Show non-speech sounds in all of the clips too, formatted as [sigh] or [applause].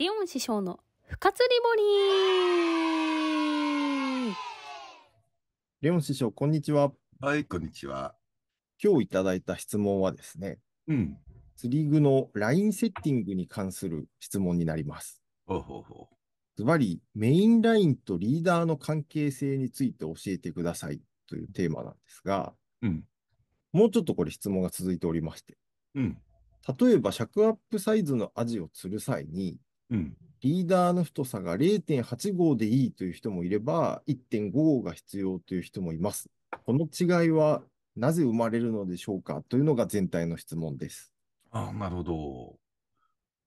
リオン師匠の不活リボリーリオン師匠、こんにちは。はい、こんにちは。今日いただいた質問はですね、うん。釣り具のラインセッティングに関する質問になります。ほうほうほう。ズバリ、メインラインとリーダーの関係性について教えてくださいというテーマなんですが、うん。もうちょっとこれ質問が続いておりまして、うん。例えば、尺アップサイズのアジを釣る際に、リーダーの太さが0.85でいいという人もいれば、1.5が必要という人もいます。この違いはなぜ生まれるのでしょうかというのが全体の質問です。あなるほど。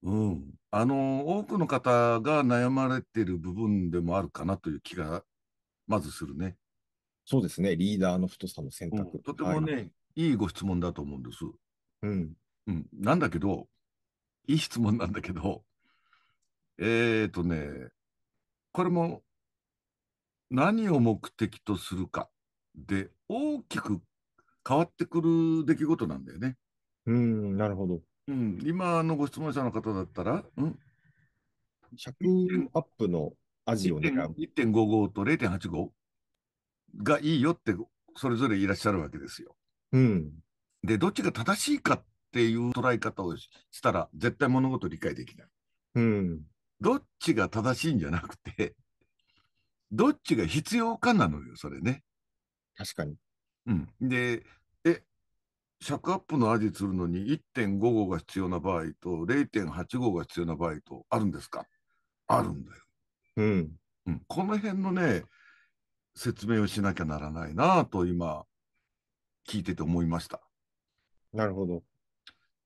うん。あの、多くの方が悩まれている部分でもあるかなという気が、まずするね。そうですね。リーダーの太さの選択。うん、とてもね、はい、いいご質問だと思うんです。うん。うん。なんだけど、いい質問なんだけど、えっ、ー、とね、これも何を目的とするかで大きく変わってくる出来事なんだよね。うん、なるほど。うん、今のご質問者の方だったら、うん、1アップの味を狙う。1.55と0.85がいいよってそれぞれいらっしゃるわけですよ。うん、で、どっちが正しいかっていう捉え方をしたら絶対物事理解できない。うんどっちが正しいんじゃなくて、[laughs] どっちが必要かなのよ、それね。確かに。うん。で、え、シャックアップの味するのに1.5号が必要な場合と0.8号が必要な場合とあるんですかあるんだよ。うん。うん、この辺のね、説明をしなきゃならないなと今、聞いてて思いました。なるほど。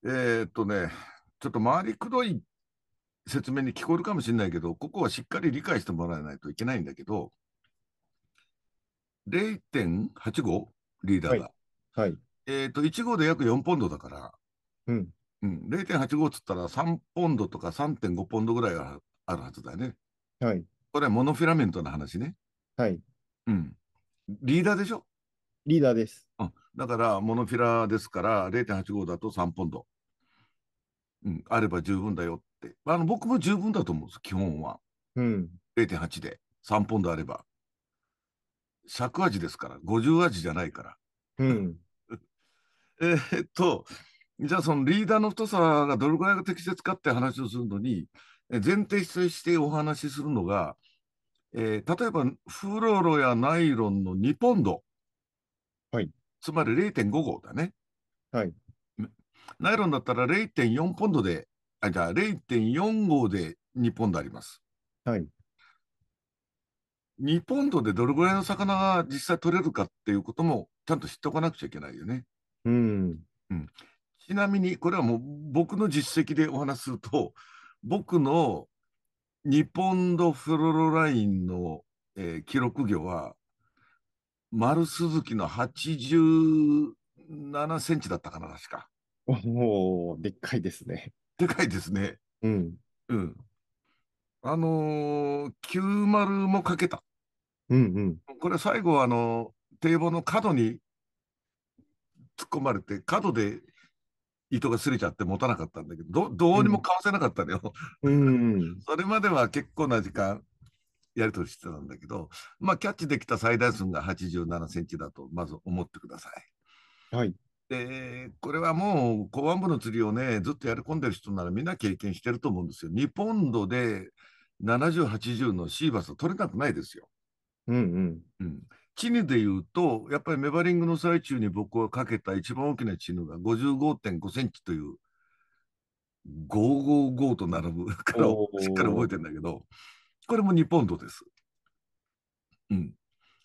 えー、っとね、ちょっと回りくどいっ説明に聞こえるかもしれないけど、ここはしっかり理解してもらわないといけないんだけど、0.85リーダーが。はい。はい、えっ、と、1号で約4ポンドだから、うん。うん、0.85っつったら3ポンドとか3.5ポンドぐらいはあるはずだよね。はい。これはモノフィラメントの話ね。はい。うん。リーダーでしょリーダーです。うん。だから、モノフィラですから、0.85だと3ポンド。うん、あれば十分だよ。あの僕も十分だと思うんです、基本は。うん、0.8で、3ポンドあれば。100味ですから、50味じゃないから。うん、[laughs] えっと、じゃあそのリーダーの太さがどれぐらいが適切かって話をするのに、前提としてお話しするのが、えー、例えばフロロやナイロンの2ポンド。はい。つまり0.5号だね。はい。ナイロンだったら0.4ポンドであ、じゃあ0.45で2ポンドあります。はい。2ポンドでどれぐらいの魚が実際取れるかっていうこともちゃんと知っておかなくちゃいけないよね。うん。うん、ちなみに、これはもう僕の実績でお話すると、僕の2ポンドフロロラインの、えー、記録魚は、丸鈴木の87センチだったかな、確か。おお、でっかいですね。でかいですね。うん。うん。あのー、90もかけた。うんうん。これ最後は、あのー、堤防の角に突っ込まれて、角で糸が擦れちゃって持たなかったんだけど、どどうにもかわせなかったのよ。うん、[laughs] それまでは結構な時間、やり取りしてたんだけど、まあ、キャッチできた最大数が87センチだと、まず思ってください。はい。でこれはもう公安部の釣りをねずっとやり込んでる人ならみんな経験してると思うんですよ。2ポンドで70、80のシーバスは取れなくないですよ。うんうんうん、チヌでいうと、やっぱりメバリングの最中に僕はかけた一番大きなチヌが55.5センチという、555と並ぶからしっかり覚えてんだけど、これも2ポンドです。うん。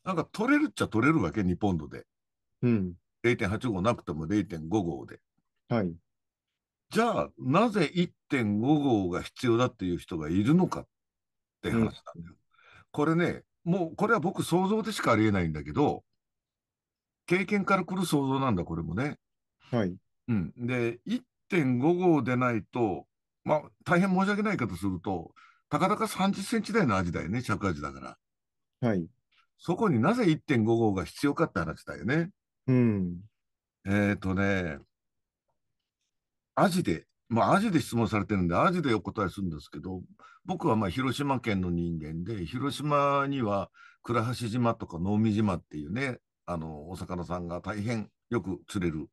なんか取れるっちゃ取れるわけ、2ポンドで。うん。0.85なくても0.5号で。はい。じゃあ、なぜ1.5号が必要だっていう人がいるのかって話なんだよ。うん、これね、もう、これは僕想像でしかありえないんだけど、経験から来る想像なんだ、これもね。はい。うん。で、1.5号でないと、まあ、大変申し訳ないかとすると、たかだか30センチ台の味だよね、尺味だから。はい。そこになぜ1.5号が必要かって話だよね。うん。えっとね、アジで、まあ、アジで質問されてるんで、アジでお答えするんですけど、僕はまあ広島県の人間で、広島には倉橋島とか能見島っていうね、あのお魚さんが大変よく釣れる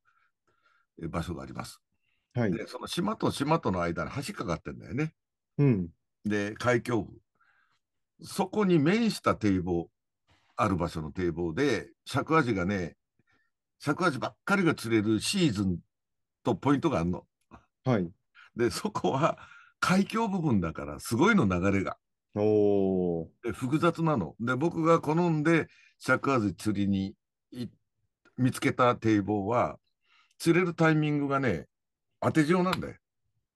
場所があります。はい、でその島と島との間に橋かかってんだよね。うん、で海峡部そこに面した堤防ある場所の堤防で尺アジがね尺八ばっかりが釣れるシーズンとポイントがあるの。はい。で、そこは海峡部分だから、すごいの流れが。おで複雑なの。で、僕が好んで尺八釣りに見つけた堤防は、釣れるタイミングがね、当て状なんだよ。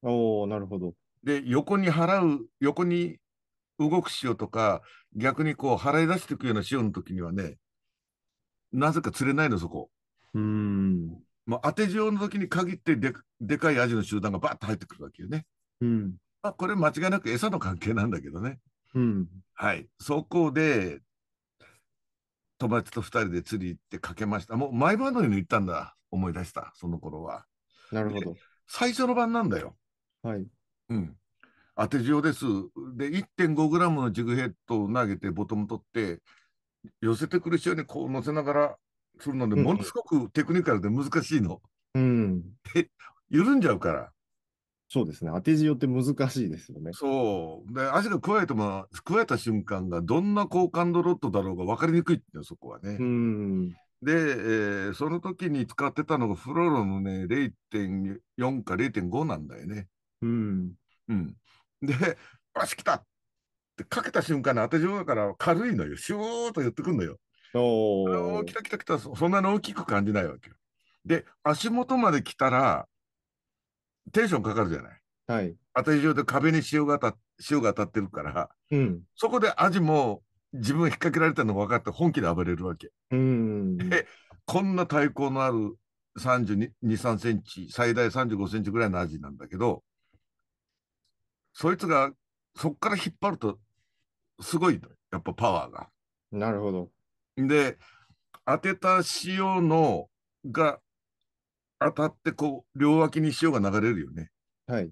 おなるほど。で、横に払う、横に動く潮とか、逆にこう払い出していくような潮の時にはね、なぜか釣れないの、そこ。うん。もう当て状の時に限ってででかいアジの集団がバッと入ってくるわけよね。うん。まあ、これ間違いなく餌の関係なんだけどね。うん。はい。そこで、友達と2人で釣り行ってかけました。もう毎晩のように行ったんだ。思い出した。その頃は。なるほど。最初の晩なんだよ。はい。うん。当て状です。で、1.5g のジグヘッドを投げて、ボトム取って、寄せてくる人にこう乗せながらするので、ものすごくテクニカルで難しいの。うん。緩んじゃうから。そうですね。当て字よって難しいですよね。そう。で、足が加えても、加えた瞬間がどんな高感度ロットだろうが分かりにくいってそこはね。うん。で、えー、その時に使ってたのがフロロのね、0.4か0.5なんだよね。うん。うん。で、足来たってかけた瞬間の当て字だから軽いのよ。シューッと寄ってくるのよ。お来た来た来た、そんなに大きく感じないわけよ。で、足元まで来たら、テンションかかるじゃない。はい。当状で壁に潮が当た潮が当たってるから、うん、そこでアジも自分が引っ掛けられたの分かって本気で暴れるわけ。うん。でこんな体高のある32、3センチ、最大35センチぐらいのアジなんだけど、そいつがそこから引っ張ると、すごい、やっぱパワーが。なるほど。で、当てた塩のが当たってこう両脇に塩が流れるよね。はい。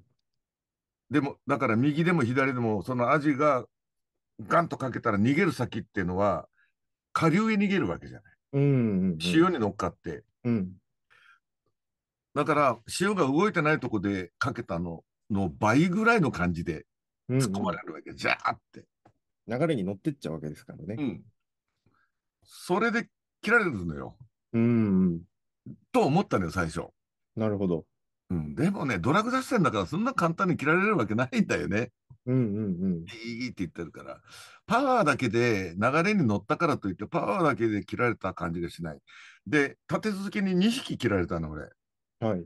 でも、だから右でも左でも、そのアジがガンとかけたら逃げる先っていうのは、下流へ逃げるわけじゃない。うんうんうん、塩に乗っかって。うん、だから、塩が動いてないとこでかけたのの倍ぐらいの感じで突っ込まれるわけ、じゃ、うんーって。流れに乗ってっちゃうわけですからね。うん、それで切られるのよ。うん。と思ったのよ、最初。なるほど。うん、でもね、ドラッグ雑してんだから、そんな簡単に切られるわけないんだよね。うんうんうん。いいって言ってるから。パワーだけで、流れに乗ったからといって、パワーだけで切られた感じがしない。で、立て続けに2匹切られたの、俺。はい。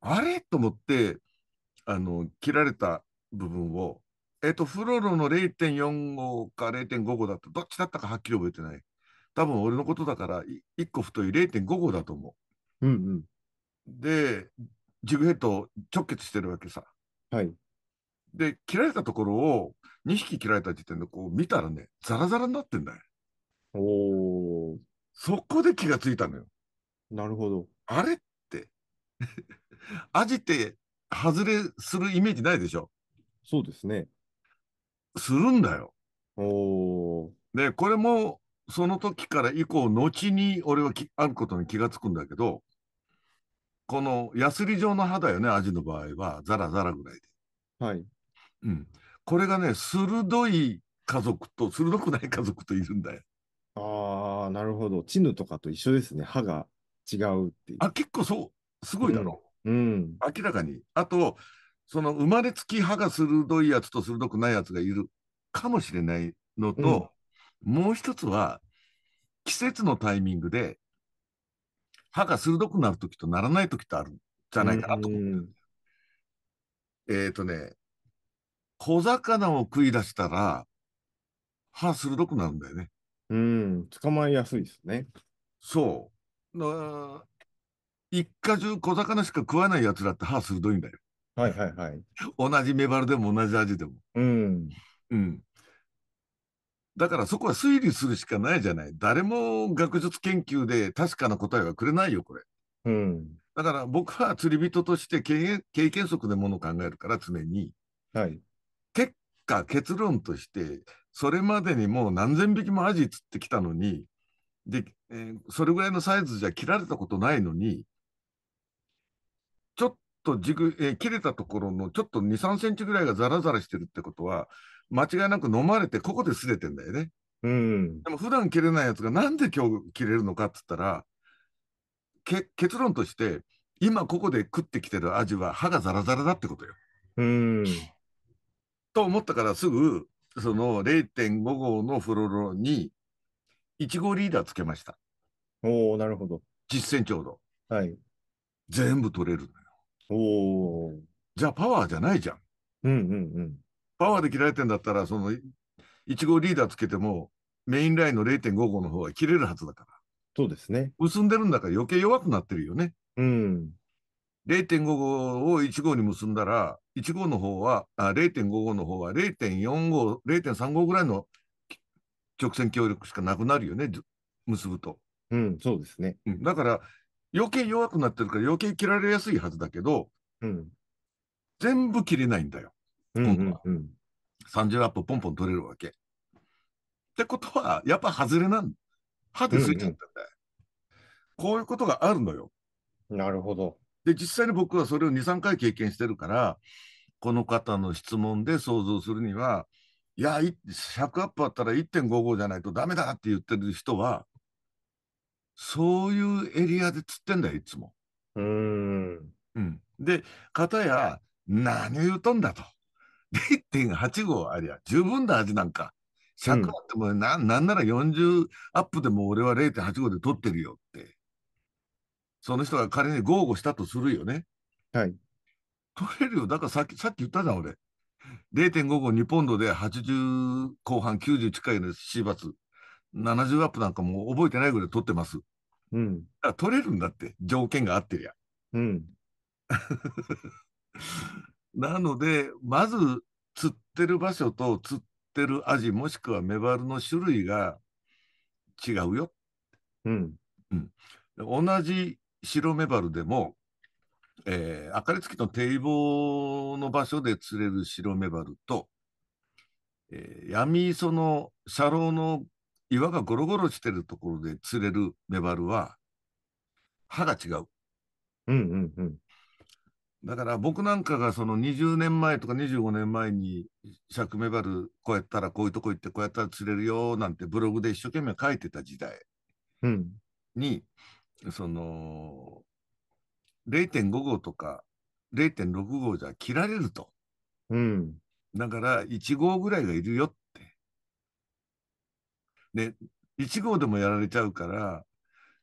あれと思って、あの、切られた部分を、えっ、と、フロロの0.45か0.55だった。どっちだったかはっきり覚えてない。多分俺のことだから1個太い0.5号だと思う。うんうん、で、ジグヘッド直結してるわけさ。はい。で、切られたところを2匹切られた時点でこう見たらね、ザラザラになってんだよ。おそこで気がついたのよ。なるほど。あれって。ア [laughs] ジって外れするイメージないでしょ。そうですね。するんだよ。おで、これもその時から以降、後に俺はあることに気がつくんだけど、このヤスリ状の歯だよね、アジの場合は、ザラザラぐらいで。はい。うん。これがね、鋭い家族と、鋭くない家族といるんだよ。ああ、なるほど。チヌとかと一緒ですね。歯が違うっていう。あ、結構そう。すごいだろう。ん。うん、明らかに。あと、その生まれつき歯が鋭いやつと鋭くないやつがいるかもしれないのと、もう一つは、季節のタイミングで、歯が鋭くなるときとならないときとあるんじゃないかなと思ってる。えっ、ー、とね、小魚を食い出したら、歯鋭くなるんだよね。うん、捕まえやすいですね。そう。一家中小魚しか食わない奴らって歯鋭いんだよ。はいはいはい。同じメバルでも同じ味でも。うん。うん。だからそこは推理するしかないじゃない。誰も学術研究で確かな答えはくれないよ、これ。うん、だから僕は釣り人として経験則でものを考えるから常に、はい、結果結論としてそれまでにもう何千匹もアジ釣ってきたのにで、えー、それぐらいのサイズじゃ切られたことないのにちょっとじぐ、えー、切れたところのちょっと23センチぐらいがザラザラしてるってことは間違いなく飲まれて、ここで擦れてんだよね。うん。でも普段切れないやつがなんで今日切れるのかっつったら、結論として、今ここで食ってきてる味は歯がザラザラだってことよ。うん。と思ったからすぐ、その0.5号のフロロに、1号リーダーつけました。おおなるほど。10センチほど。はい。全部取れるのよ。おお。じゃあパワーじゃないじゃん。うんうんうん。パワーで切られてんだったら、その、1号リーダーつけても、メインラインの0.5号の方は切れるはずだから。そうですね。結んでるんだから余計弱くなってるよね。うん。0.5号を1号に結んだら、1号の方は、あ、0.5号の方は0.4号、0.3号ぐらいの直線協力しかなくなるよね、結ぶと。うん、そうですね。うん、だから、余計弱くなってるから余計切られやすいはずだけど、うん、全部切れないんだよ。うんうん30アップポンポン取れるわけ。ってことは、やっぱ外れなん歯でついちゃったんだよ、うんうん、こういうことがあるのよ。なるほど。で、実際に僕はそれを2、3回経験してるから、この方の質問で想像するには、いや、100アップあったら1.55じゃないとダメだって言ってる人は、そういうエリアで釣ってんだよ、いつも。うん,、うん。で、かたや、何言うとんだと。0.8 5ありゃ十分な味なんか。100あってもな、うん、なんなら40アップでも俺は0.8 5で取ってるよって。その人が仮に豪語したとするよね。はい。取れるよ。だからさっき、さっき言ったじゃん、俺。0.5号2ポンドで80後半90近いの C バス。70アップなんかもう覚えてないぐらい取ってます。うん。取れるんだって、条件が合ってりゃ。うん。[laughs] なので、まず釣ってる場所と釣ってるアジ、もしくはメバルの種類が違うよ。うん。うん、同じ白メバルでも、えー、明かり付きの堤防の場所で釣れる白メバルと、えー、闇磯の車両の岩がゴロゴロしてるところで釣れるメバルは、歯が違う。うんうんうん。だから僕なんかがその20年前とか25年前にクメバルこうやったらこういうとこ行ってこうやったら釣れるよなんてブログで一生懸命書いてた時代に、うん、その0.5号とか0.6号じゃ切られると、うん、だから1号ぐらいがいるよってで1号でもやられちゃうから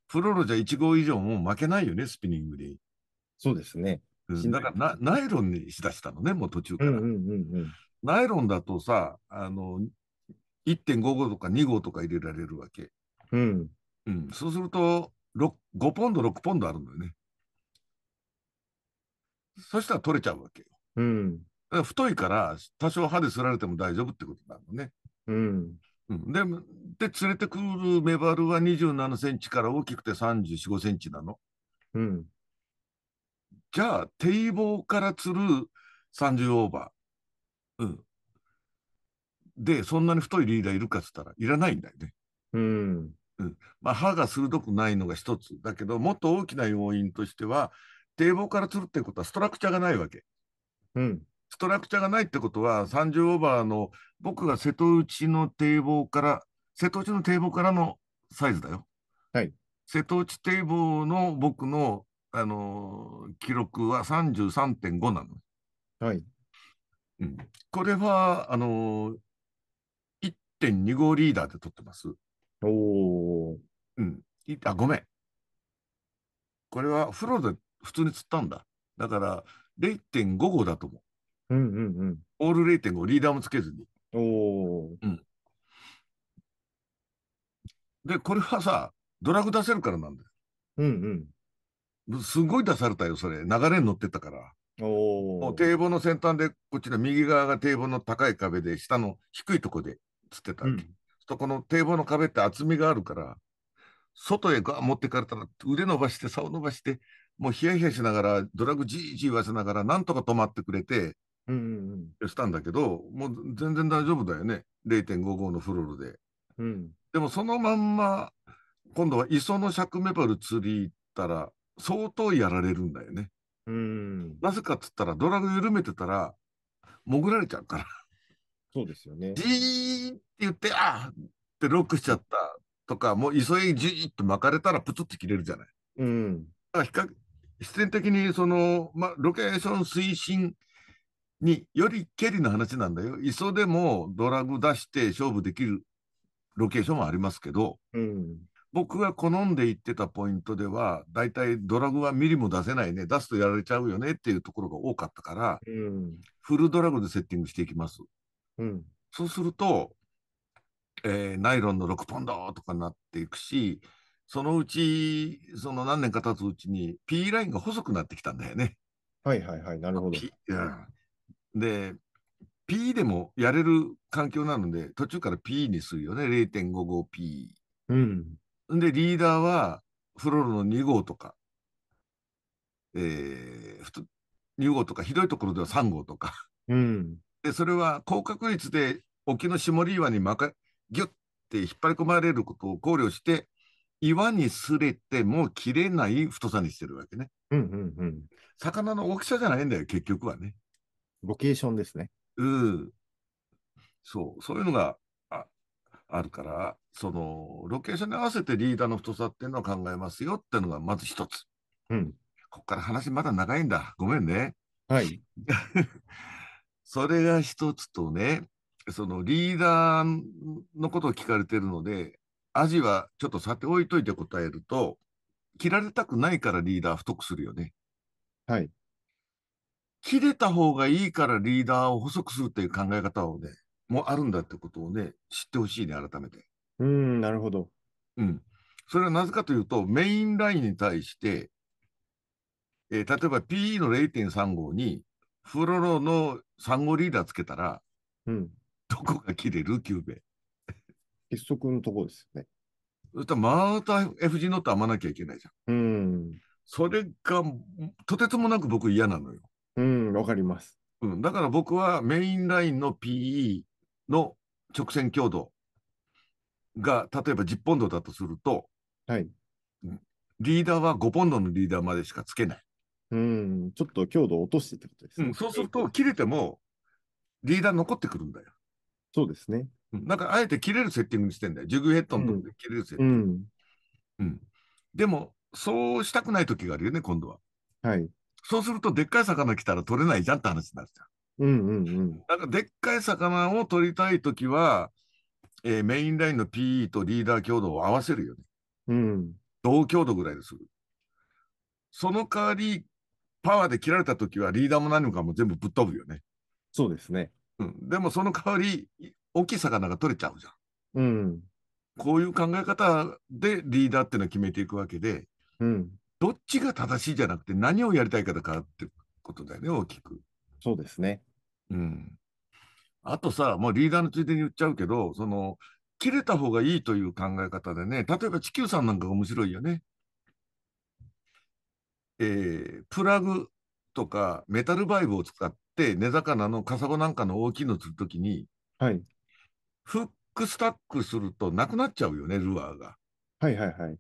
プロロじゃ1号以上もう負けないよねスピニングに。そうですね。だからナイロンにしだしたのね、もう途中から。うんうんうんうん、ナイロンだとさ、あの、1 5号とか2号とか入れられるわけ。うん。うん、そうすると、5ポンド、6ポンドあるのよね。そしたら取れちゃうわけよ。うん。太いから、多少歯ですられても大丈夫ってことなのね。うん。うん、で、で、連れてくるメバルは27センチから大きくて34、5センチなの。うん。じゃあ、堤防から釣る30オーバー。うん。で、そんなに太いリーダーいるかっつったら、いらないんだよね。うん。うん。まあ、歯が鋭くないのが一つ。だけど、もっと大きな要因としては、堤防から釣るってことはストラクチャーがないわけ。うん。ストラクチャーがないってことは、30オーバーの、僕が瀬戸内の堤防から、瀬戸内の堤防からのサイズだよ。はい。瀬戸内堤防の僕のあの記録は33.5なの。はい、うん、これはあの1.25リーダーで取ってます。おお、うん。あ、ごめん。これは風呂で普通に釣ったんだ。だから0.5 5だと思う。うんうんうん。オール0.5、リーダーもつけずに。おお、うん。で、これはさ、ドラグ出せるからなんだよ。うんうん。すごい出されたよ、それ。流れに乗ってたから。堤防の先端で、こっちの右側が堤防の高い壁で、下の低いとこでつってたわけ。うんとこの堤防の壁って厚みがあるから、外へガー持ってかれたら腕伸ばして、竿伸ばして、もうヒヤヒヤしながら、ドラッグじいじい言わせながら、なんとか止まってくれて、したんだけど、もう全然大丈夫だよね。0.55のフロールで。うん、でもそのまんま、今度は磯のシャクメバル釣り行ったら、相当やられるんだよね。うん。なぜかっつったら、ドラグ緩めてたら、潜られちゃうから。そうですよね。じーって言って、あーってロックしちゃったとか、もう急いじーって巻かれたらプツって切れるじゃない。うん。だから必然的にその、ま、ロケーション推進によりけりの話なんだよ。磯でもドラグ出して勝負できるロケーションはありますけど、うん、僕が好んで言ってたポイントでは大体ドラグはミリも出せないね出すとやられちゃうよねっていうところが多かったから、うん、フルドラグでセッティングしていきます、うん、そうすると、えー、ナイロンの6ポンドとかなっていくしそのうちその何年か経つうちに P ラインが細くなってきたんだよねはいはいはいなるほど、P うん、で P でもやれる環境なので途中から P にするよね 0.55P うんで、リーダーは、フロロの2号とか、えー、2号とか、ひどいところでは3号とか。うん、で、それは高確率で沖の下り岩にまか、ぎゅって引っ張り込まれることを考慮して、岩にすれても切れない太さにしてるわけね。うんうんうん。魚の大きさじゃないんだよ、結局はね。ロケーションですね。うん。そう、そういうのがあるから、その、ロケーションに合わせてリーダーの太さっていうのを考えますよっていうのがまず一つ。うん。ここから話まだ長いんだ。ごめんね。はい。[laughs] それが一つとね、そのリーダーのことを聞かれてるので、アジはちょっとさておいといて答えると、切られたくないからリーダー太くするよね。はい。切れた方がいいからリーダーを細くするという考え方をね、もあるんだってことをね、知ってほしいね、改めて。うん、なるほど。うん。それはなぜかというと、メインラインに対して、えー、例えば PE の0.35に、フロロの35リーダーつけたら、うん、どこが切れるキューベ。結束のとこですね。そしたらまた F 字ノット編まなきゃいけないじゃん。うん。それが、とてつもなく僕嫌なのよ。うん、わかります。うん、だから僕はメインラインの PE の直線強度が、例えば10ポンドだとすると、はい、リーダーは5ポンドのリーダーまでしかつけない。うん、ちょっと強度を落としてってことですね、うん、そうすると、切れても、リーダー残ってくるんだよ。そうですね。なんか、あえて切れるセッティングにしてんだよ。ジグヘッドのこで切れるセッティング。うん、うん、でも、そうしたくない時があるよね、今度は。はい。そうすると、でっかい魚来たら取れないじゃんって話になるじゃん。うんうんうん。なんかでっかい魚を取りたいときは、えー、メインラインの PE とリーダー強度を合わせるよね。うん。同強度ぐらいでする。その代わり、パワーで切られたときはリーダーも何もかも全部ぶっ飛ぶよね。そうですね。うん。でもその代わり、大きい魚が取れちゃうじゃん。うん。こういう考え方でリーダーっていうのを決めていくわけで、うん。どっちが正しいじゃなくて何をやりたいかだからってことだよね、大きく。そうですね。うん。あとさ、もうリーダーのついでに言っちゃうけど、その、切れた方がいいという考え方でね、例えば地球さんなんか面白いよね。えー、プラグとかメタルバイブを使って根魚のカサゴなんかの大きいの釣るときに、はい、フックスタックするとなくなっちゃうよね、ルアーが。はいはいはい。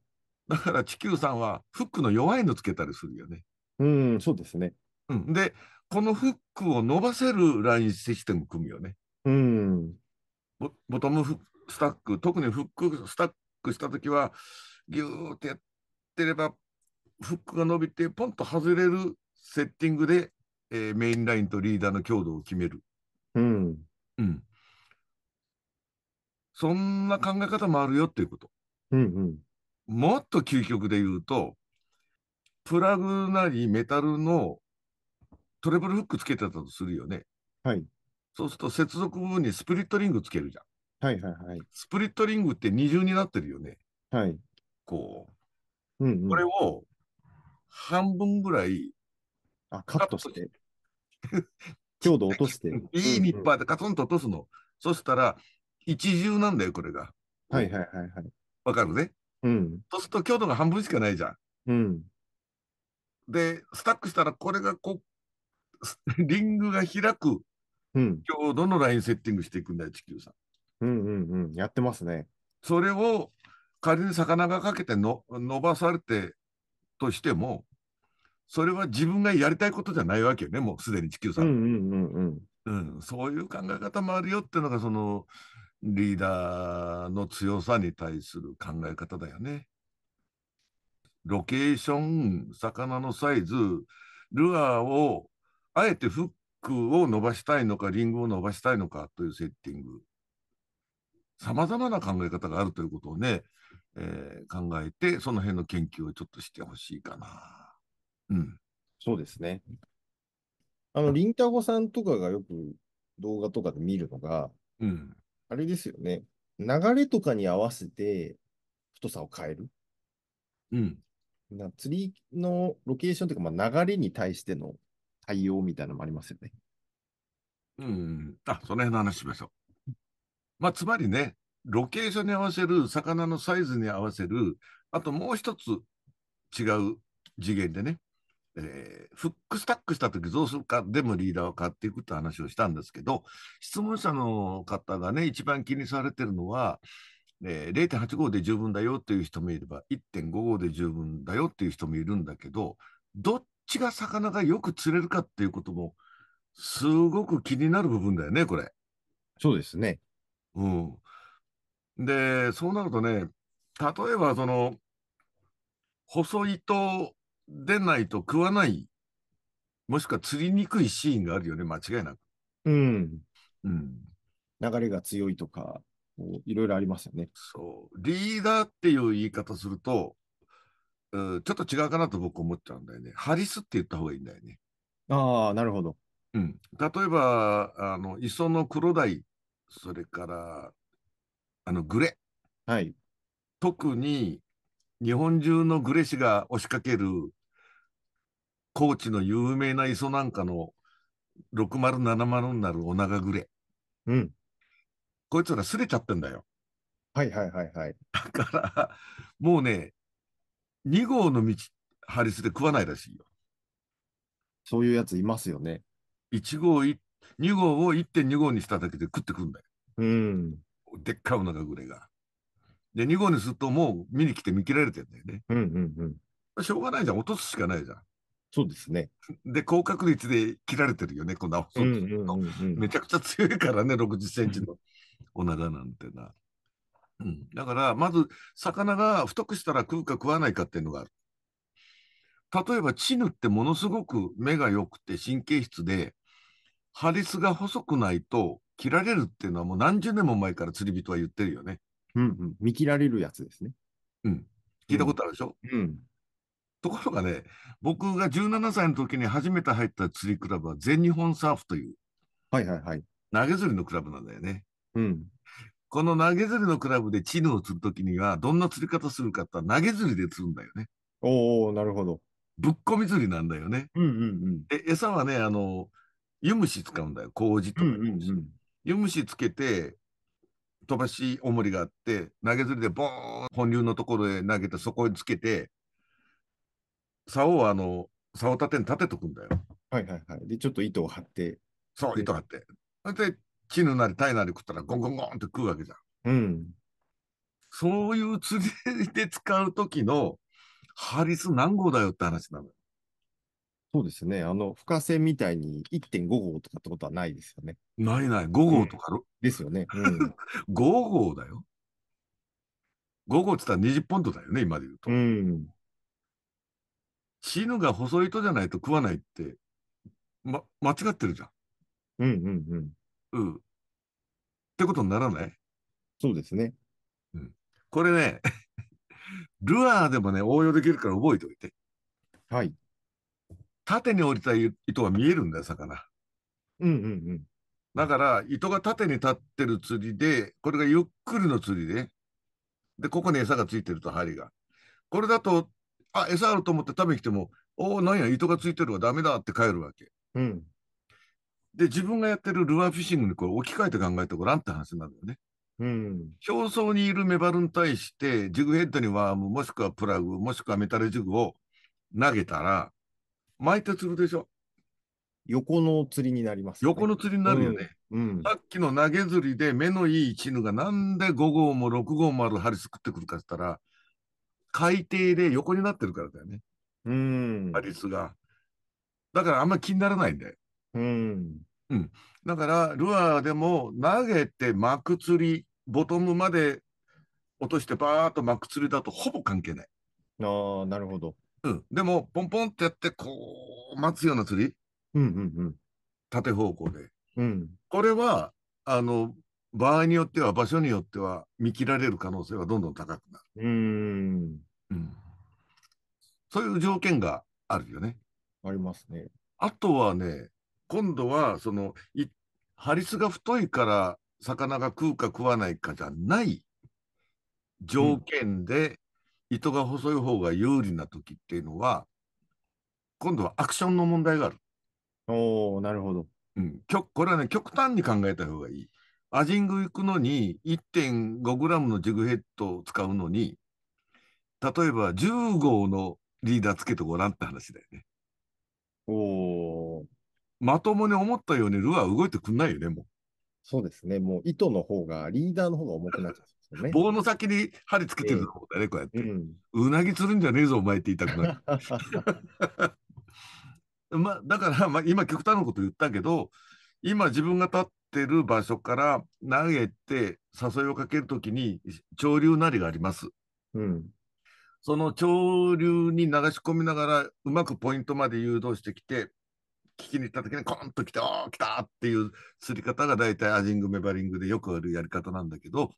だから地球さんはフックの弱いのつけたりするよね。うん、そうですね。うん、で、このフックを伸ばせるラインシステム組むよね。うん、ボボトムスタック、特にフックスタックしたときは、ぎゅーってやってれば、フックが伸びて、ポンと外れるセッティングで、えー、メインラインとリーダーの強度を決める。うん。うん。そんな考え方もあるよっていうこと。うんうん。もっと究極で言うと、プラグなりメタルのトレブルフックつけてたとするよね。はい。そうすると接続部分にスプリットリングつけるじゃん。はいはいはい。スプリットリングって二重になってるよね。はい。こう。うん、うん、これを半分ぐらいあ、カットして。強度落として。[laughs] いいニッパーでカツンと落とすの。うんうん、そしたら、一重なんだよ、これが。はいはいはいはい。わかるね。うん。そうすると強度が半分しかないじゃん。うん。で、スタックしたら、これがこっ [laughs] リングが開く強度のラインセッティングしていくんだよ、地球さん。うんうんうん、やってますね。それを仮に魚がかけての伸ばされてとしても、それは自分がやりたいことじゃないわけよね、もうすでに地球さん。うんうんうんうん、そういう考え方もあるよっていうのが、そのリーダーの強さに対する考え方だよね。ロケーション、魚のサイズ、ルアーをあえてフックを伸ばしたいのか、リングを伸ばしたいのかというセッティング、さまざまな考え方があるということをね、えー、考えて、その辺の研究をちょっとしてほしいかな。うん、そうですね。あの、りんたごさんとかがよく動画とかで見るのが、うん、あれですよね。流れとかに合わせて太さを変える。うん。な釣りのロケーションというか、まあ、流れに対しての対応みたいなのもありますよね。うん。あ、その辺の話しましょう。まあ、つまりね、ロケーションに合わせる、魚のサイズに合わせる、あともう一つ違う次元でね、えー、フックスタックしたときどうするかでもリーダーは変わっていくって話をしたんですけど、質問者の方がね、一番気にされてるのは、えー、0.85で十分だよっていう人もいれば、1.55で十分だよっていう人もいるんだけど、どっちが魚がよく釣れるかっていうことも、すごく気になる部分だよね、これ。そうですね。うん。で、そうなるとね、例えばその、細いとでないと食わない、もしくは釣りにくいシーンがあるよね、間違いなく。うん。うん。流れが強いとか、いろいろありますよね。そう。リーダーっていう言い方すると、うん、ちょっと違うかなと僕思っちゃうんだよね。ハリスって言った方がいいんだよね。ああ、なるほど。うん。例えば、あの、磯の黒鯛、それから、あの、グレ。はい。特に、日本中のグレ氏が押しかける、高知の有名な磯なんかの6070になるお長グレ。うん。こいつらすれちゃってんだよ。はいはいはいはい。だから、もうね、2号の道、ハリスで食わないらしいよ。そういうやついますよね。1号、2号を1.2号にしただけで食ってくんだよ。うん。でっかいお腹ぐれが。で、2号にするともう見に来て見切られてんだよね。うんうんうん。しょうがないじゃん。落とすしかないじゃん。そうですね。で、高確率で切られてるよね、こんな細、うんうん、めちゃくちゃ強いからね、60センチのお腹なんてな。うん、だから、まず、魚が太くしたら食うか食わないかっていうのがある。例えば、チヌってものすごく目が良くて神経質で、ハリスが細くないと切られるっていうのはもう何十年も前から釣り人は言ってるよね。うんうん。見切られるやつですね。うん。聞いたことあるでしょ、うん、うん。ところがね、僕が17歳の時に初めて入った釣りクラブは全日本サーフという。はいはいはい。投げ釣りのクラブなんだよね。うん。この投げ釣りのクラブでチヌを釣るときには、どんな釣り方するかって投げ釣りで釣るんだよね。おおなるほど。ぶっこみ釣りなんだよね。うんうんうん。で、餌はね、あの、湯虫使うんだよ。麹とか。うんんうん、湯虫つけて、飛ばし重りがあって、投げ釣りでボーン本流のところへ投げて、そこにつけて、竿をあの、竿立てに立てとくんだよ。はいはいはい。で、ちょっと糸を張って。そう、糸張って。で、絹なり鯛なり食ったらゴンゴンゴンって食うわけじゃん。うん、そういう釣りで使う時のハリス何号だよって話なのよ。そうですね。あの、深瀬みたいに1.5号とかってことはないですよね。ないない。5号とか、ですよね。うん、5 [laughs] 号だよ。5号って言ったら20ポンドだよね、今で言うと。うん。が細い糸じゃないと食わないって、ま、間違ってるじゃん。うんうんうん。うん。ってことにならないそうですね。うん。これね、[laughs] ルアーでもね、応用できるから覚えておいて。はい。縦に降りた糸は見えるんだよ、魚。うんうんうん。だから、糸が縦に立ってる釣りで、これがゆっくりの釣りで、で、ここに餌がついてると、針が。これだと、あ、餌あると思って食べに来ても、おお、なんや、糸がついてるわ、ダメだって帰るわけ。うん。で、自分がやってるルアーフィッシングにこれ置き換えて考えてごらんって話になるよね。うん、表層にいるメバルに対して、ジグヘッドにワーム、もしくはプラグ、もしくはメタルジグを投げたら、巻いて釣るでしょ。横の釣りになります、ね、横の釣りになるよね、うんうん、さっきの投げ釣りで目のいいチヌがなんで5号も6号もある針すくってくるかって言ったら、海底で横になってるからだよね。うん。針すが。だからあんまり気にならないんだよ。うん、うん、だからルアーでも投げてく釣りボトムまで落としてバーッとく釣りだとほぼ関係ない。ああなるほど。うん、でもポンポンってやってこう待つような釣り、うんうんうん、縦方向で、うん、これはあの場合によっては場所によっては見切られる可能性はどんどん高くなる。うんうん、そういう条件があるよね。ありますね。あとはね今度はそのいハリスが太いから魚が食うか食わないかじゃない条件で糸が細い方が有利な時っていうのは、今度はアクションの問題がある。おおなるほど、うん。これはね極端に考えた方がいい。アジング行くのに 1.5g のジグヘッドを使うのに例えば10号のリーダーつけてごらんって話だよね。おおまともに思ったようにルアー動いてくんないよね、もう。そうですね。もう糸の方が、リーダーの方が重くなっちゃうね。棒の先に針つけてる方だね、えー、こうやって、うん、うなぎ釣るんじゃねえぞ、お前って言いたくなる。[laughs] まあ、だから、まあ、今極端なこと言ったけど、今自分が立ってる場所から投げて誘いをかけるときに潮流なりがあります。うん。その潮流に流し込みながらうまくポイントまで誘導してきて、聞きに行った時にコンと来て、おー、来たっていう釣り方が大体アジング、メバリングでよくあるやり方なんだけど、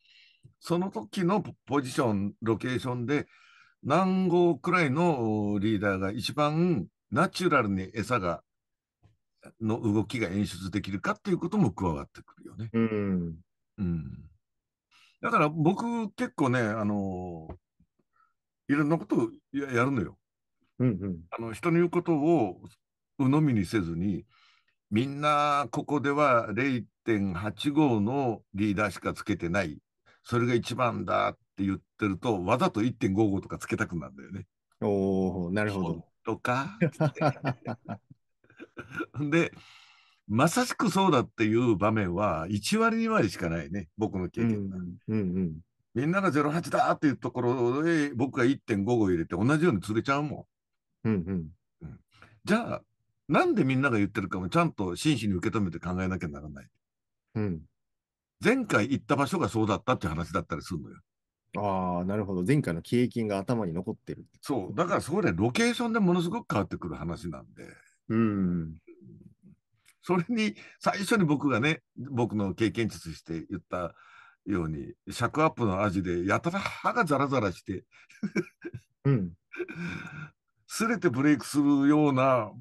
その時のポジション、ロケーションで、何号くらいのリーダーが一番ナチュラルに餌が、の動きが演出できるかっていうことも加わってくるよね。うん。うん。だから僕結構ね、あのいろんなことをやるのよ。うんうん、あの人の言うことを鵜呑みにせずに、みんなここでは0.85のリーダーしかつけてない、それが一番だって言ってると、わざと1.55とかつけたくなるんだよね。おおなるほど。とか。[laughs] で、まさしくそうだっていう場面は1割2割しかないね、僕の経験が。うんうん、うん、みんなが08だっていうところで僕が1.5 5入れて同じように釣れちゃうもん。うんうん、うん、じゃあなんでみんなが言ってるかもちゃんと真摯に受け止めて考えなきゃならない。うん。前回行った場所がそうだったって話だったりするのよ。ああ、なるほど。前回の経験が頭に残ってるって。そう。だからそこでロケーションでものすごく変わってくる話なんで。うん。それに、最初に僕がね、僕の経験値として言ったように、尺アップの味で、やたら歯がザラザラしてうん。すれてブレイクするような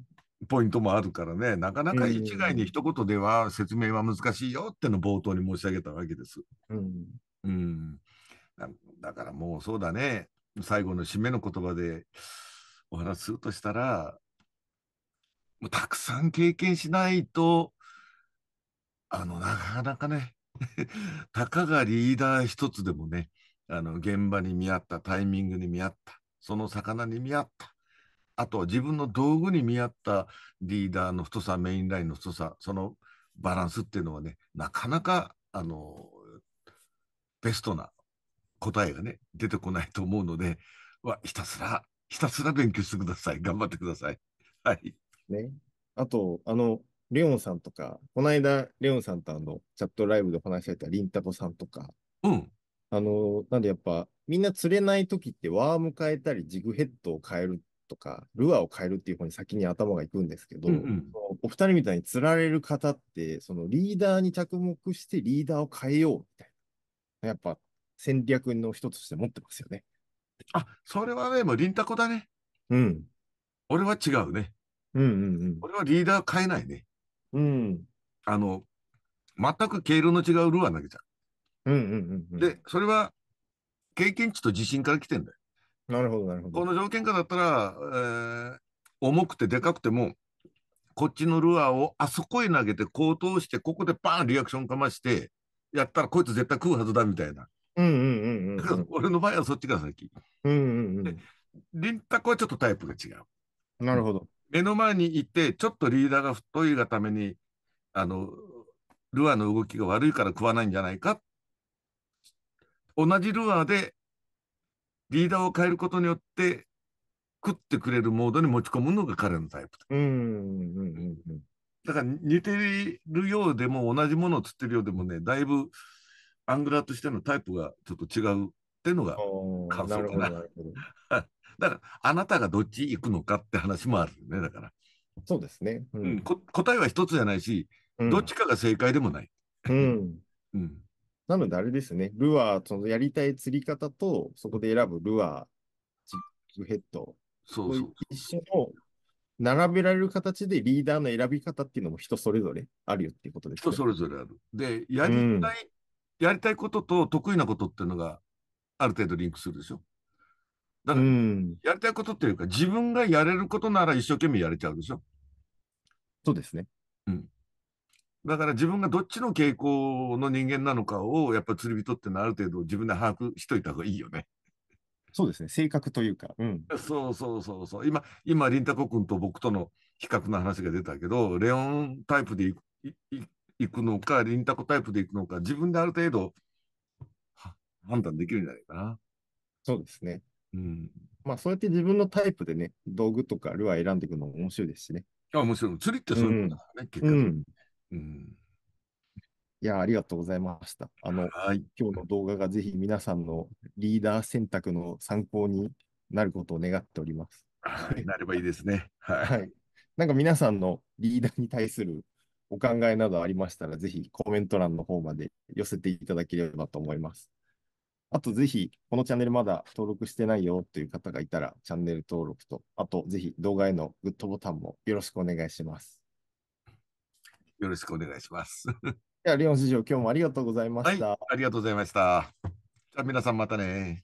ポイントもあるからね、なかなか一概に一言では説明は難しいよっての冒頭に申し上げたわけです。うん、うん、だからもうそうだね、最後の締めの言葉でお話するとしたら、もうたくさん経験しないと、あの、なかなかね、[laughs] たかがリーダー一つでもね、あの現場に見合った、タイミングに見合った、その魚に見合った。あと自分の道具に見合ったリーダーの太さ、メインラインの太さ、そのバランスっていうのはね、なかなか、あの、ベストな答えがね、出てこないと思うので、はひたすら、ひたすら勉強してください。頑張ってください。はい。ね。あと、あの、レオンさんとか、この間、レオンさんとあの、チャットライブで話しれたりんたこさんとか、うん。あの、なんでやっぱ、みんな釣れない時ってワーム変えたり、ジグヘッドを変えるとか、ルアーを変えるっていう方に先に頭がいくんですけど、うんうん、お二人みたいに釣られる方って、そのリーダーに着目してリーダーを変えようみたいな、やっぱ戦略の一つとして持ってますよね。あ、それはね、もうリンタコだね。うん。俺は違うね。うんうんうん。俺はリーダー変えないね。うん。あの、全く毛色の違うルアー投げちゃう。うんうんうん、うん、で、それは経験値と自信から来てんだよ。なるほど、なるほど。この条件下だったら、えー、重くてでかくても、こっちのルアーをあそこへ投げて、こう通して、ここでバーンリアクションかまして、やったらこいつ絶対食うはずだみたいな。うんうんうんうん、[laughs] 俺の場合はそっちが先。うんうんうん。輪郭はちょっとタイプが違う。なるほど。目の前にいて、ちょっとリーダーが太いがために、あの、ルアーの動きが悪いから食わないんじゃないか。同じルアーでリーダーを変えることによって食ってくれるモードに持ち込むのが彼のタイプ。だから似てるようでも同じものを釣ってるようでもね、だいぶアングラーとしてのタイプがちょっと違うっていうのが感想かな。な [laughs] だからあなたがどっち行くのかって話もあるよね、だから。そうですね。うん、うん、答えは一つじゃないし、どっちかが正解でもない。うん、[laughs] うんなのであれですね、ルアー、そのやりたい釣り方と、そこで選ぶルアー、ジップヘッド、そうそう一緒の並べられる形でリーダーの選び方っていうのも人それぞれあるよっていうことですね。人それぞれある。で、やりたい、うん、やりたいことと得意なことっていうのがある程度リンクするでしょ。だから、うん、やりたいことっていうか、自分がやれることなら一生懸命やれちゃうでしょ。そうですね。うん。だから自分がどっちの傾向の人間なのかを、やっぱ釣り人ってのはある程度自分で把握しといた方がいいよね。そうですね、性格というか。うん、そうそうそうそう。今、今、林太子君と僕との比較の話が出たけど、レオンタイプで行くのか、林太子タイプで行くのか、自分である程度判断できるんじゃないかな。そうですね。うん。まあ、そうやって自分のタイプでね、道具とかルアー選んでいくのも面白いですしね。あ面白い。釣りってそういうことだからね、うん、結局。うんうん、いや、ありがとうございました。あの、はい、今日の動画がぜひ皆さんのリーダー選択の参考になることを願っております。はい、なればいいですね。はい。はい、なんか皆さんのリーダーに対するお考えなどありましたら、ぜひコメント欄の方まで寄せていただければと思います。あと、ぜひ、このチャンネルまだ登録してないよという方がいたら、チャンネル登録と、あと、ぜひ動画へのグッドボタンもよろしくお願いします。よろしくお願いします。では、リオン市長、今日もありがとうございました。はい、ありがとうございました。じゃあ、皆さんまたね。